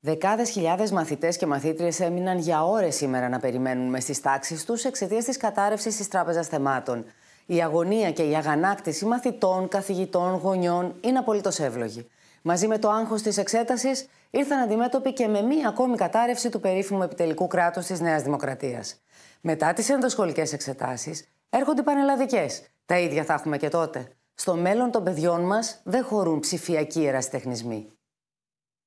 Δεκάδες χιλιάδες μαθητές και μαθήτριες έμειναν για ώρες σήμερα να περιμένουν μες στι τάξεις τους εξαιτίας της κατάρρευσης της Τράπεζας Θεμάτων. Η αγωνία και η αγανάκτηση μαθητών, καθηγητών, γονιών είναι απολύτως εύλογη. Μαζί με το άγχος της εξέτασης ήρθαν αντιμέτωποι και με μία ακόμη κατάρρευση του περίφημου επιτελικού κράτους της Νέας Δημοκρατίας. Μετά τις ενδοσχολικέ εξετάσεις έρχονται οι πανελλαδικές. Τα ίδια θα έχουμε και τότε. Στο μέλλον των παιδιών μας δεν χωρούν ψηφιακοί ερασιτεχνισμοί.